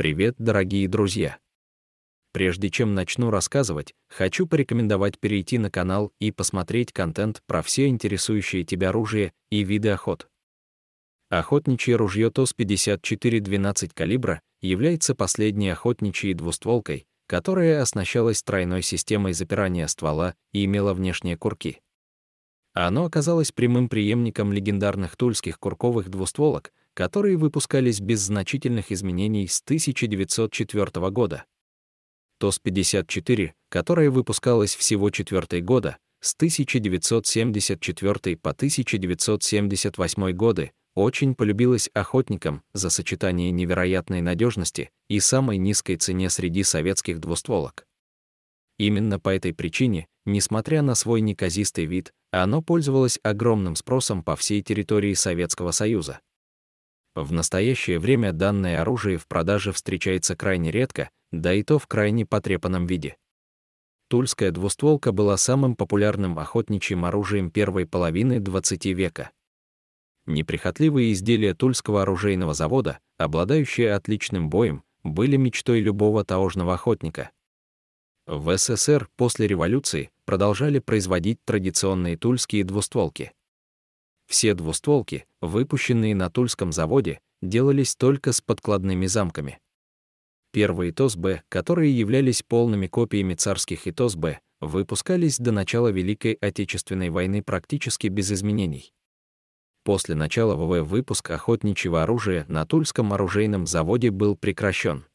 Привет, дорогие друзья! Прежде чем начну рассказывать, хочу порекомендовать перейти на канал и посмотреть контент про все интересующие тебя оружие и виды охот. Охотничье ружье ТОС 54-12 калибра является последней охотничьей двустволкой, которая оснащалась тройной системой запирания ствола и имела внешние курки. Оно оказалось прямым преемником легендарных тульских курковых двустволок, которые выпускались без значительных изменений с 1904 года. ТОС-54, которая выпускалась всего четвертый года, с 1974 по 1978 годы, очень полюбилась охотникам за сочетание невероятной надежности и самой низкой цене среди советских двустволок. Именно по этой причине, несмотря на свой неказистый вид, оно пользовалось огромным спросом по всей территории Советского Союза. В настоящее время данное оружие в продаже встречается крайне редко, да и то в крайне потрепанном виде. Тульская двустволка была самым популярным охотничьим оружием первой половины 20 века. Неприхотливые изделия Тульского оружейного завода, обладающие отличным боем, были мечтой любого таожного охотника. В СССР после революции продолжали производить традиционные тульские двустволки. Все двустволки, выпущенные на Тульском заводе, делались только с подкладными замками. Первые тос которые являлись полными копиями царских и тос выпускались до начала Великой Отечественной войны практически без изменений. После начала ВВ выпуск охотничьего оружия на Тульском оружейном заводе был прекращен.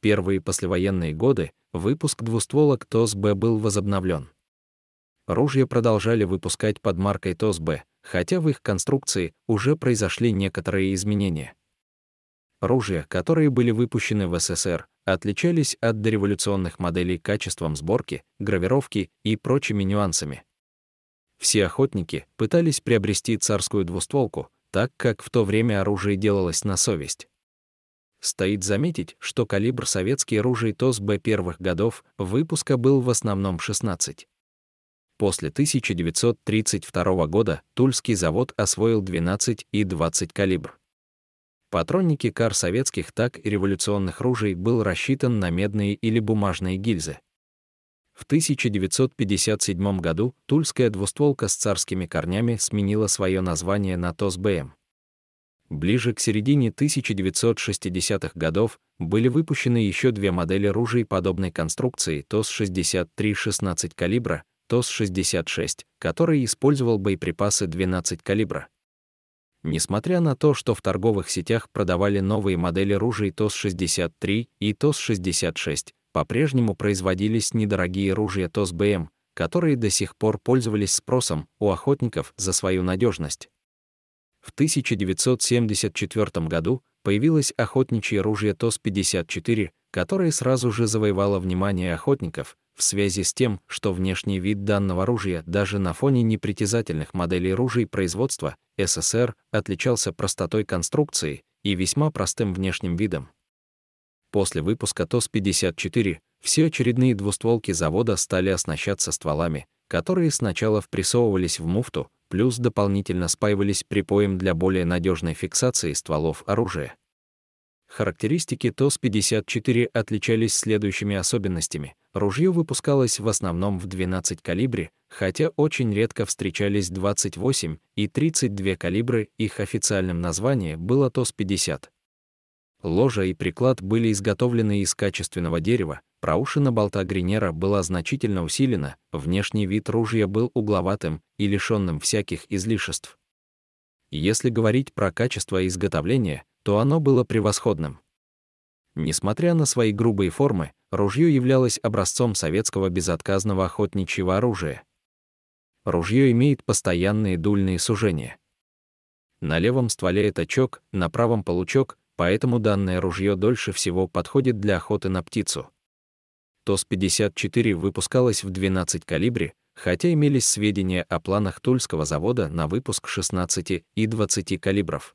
Первые послевоенные годы выпуск двустволок тос был возобновлен. Ружья продолжали выпускать под маркой тос хотя в их конструкции уже произошли некоторые изменения. Ружья, которые были выпущены в СССР, отличались от дореволюционных моделей качеством сборки, гравировки и прочими нюансами. Все охотники пытались приобрести царскую двустволку, так как в то время оружие делалось на совесть. Стоит заметить, что калибр советских ружей ТОС Б первых годов выпуска был в основном 16. После 1932 года Тульский завод освоил 12 и 20 калибр. Патронники кар советских так и революционных ружей был рассчитан на медные или бумажные гильзы. В 1957 году тульская двустволка с царскими корнями сменила свое название на ТОСБМ. Ближе к середине 1960-х годов были выпущены еще две модели ружей подобной конструкции ТОС-63-16 калибра ТОС-66, который использовал боеприпасы 12 калибра. Несмотря на то, что в торговых сетях продавали новые модели ружей ТОС-63 и ТОС-66, по-прежнему производились недорогие ружья ТОС-БМ, которые до сих пор пользовались спросом у охотников за свою надежность. В 1974 году появилось охотничье ружье ТОС-54, которое сразу же завоевало внимание охотников в связи с тем, что внешний вид данного оружия даже на фоне непритязательных моделей ружей производства СССР отличался простотой конструкции и весьма простым внешним видом. После выпуска ТОС-54 все очередные двустволки завода стали оснащаться стволами, которые сначала впрессовывались в муфту, плюс дополнительно спаивались припоем для более надежной фиксации стволов оружия. Характеристики ТОС-54 отличались следующими особенностями. Ружье выпускалось в основном в 12 калибре, хотя очень редко встречались 28 и 32 калибры, их официальным названием было ТОС-50. Ложа и приклад были изготовлены из качественного дерева, проушина болта Гринера была значительно усилена, внешний вид ружья был угловатым и лишенным всяких излишеств. Если говорить про качество изготовления, то оно было превосходным. Несмотря на свои грубые формы, ружье являлось образцом советского безотказного охотничьего оружия. Ружье имеет постоянные дульные сужения. На левом стволе этачок, на правом получок, поэтому данное ружье дольше всего подходит для охоты на птицу. ТОС-54 выпускалось в 12 калибре, хотя имелись сведения о планах Тульского завода на выпуск 16 и 20 калибров.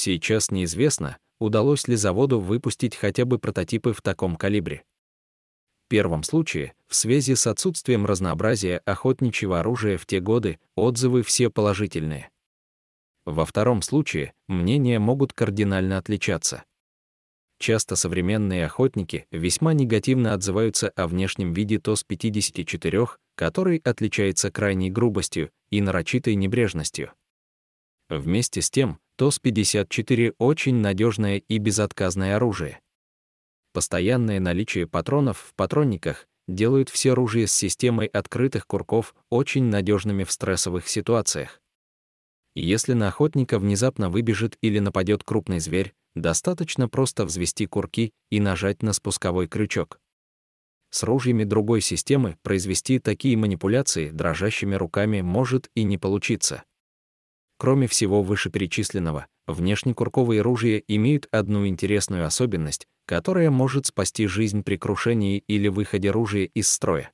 Сейчас неизвестно, удалось ли заводу выпустить хотя бы прототипы в таком калибре. В первом случае, в связи с отсутствием разнообразия охотничьего оружия в те годы, отзывы все положительные. Во втором случае, мнения могут кардинально отличаться. Часто современные охотники весьма негативно отзываются о внешнем виде ТОС-54, который отличается крайней грубостью и нарочитой небрежностью. Вместе с тем, ТОС-54 очень надежное и безотказное оружие. Постоянное наличие патронов в патронниках делают все оружие с системой открытых курков очень надежными в стрессовых ситуациях. если на охотника внезапно выбежит или нападет крупный зверь, достаточно просто взвести курки и нажать на спусковой крючок. С ружьями другой системы произвести такие манипуляции дрожащими руками может и не получиться. Кроме всего вышеперечисленного, внешнекурковые ружья имеют одну интересную особенность, которая может спасти жизнь при крушении или выходе ружья из строя.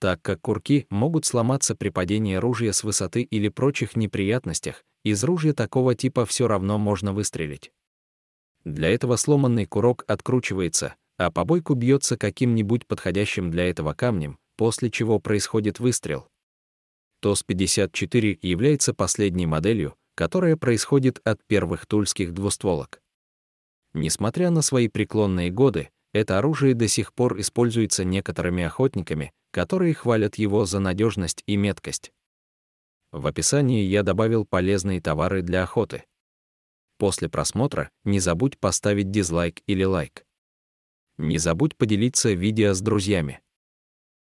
Так как курки могут сломаться при падении ружья с высоты или прочих неприятностях, из ружья такого типа все равно можно выстрелить. Для этого сломанный курок откручивается, а побойку бьется каким-нибудь подходящим для этого камнем, после чего происходит выстрел, ТОС-54 является последней моделью, которая происходит от первых тульских двустволок. Несмотря на свои преклонные годы, это оружие до сих пор используется некоторыми охотниками, которые хвалят его за надежность и меткость. В описании я добавил полезные товары для охоты. После просмотра не забудь поставить дизлайк или лайк. Не забудь поделиться видео с друзьями.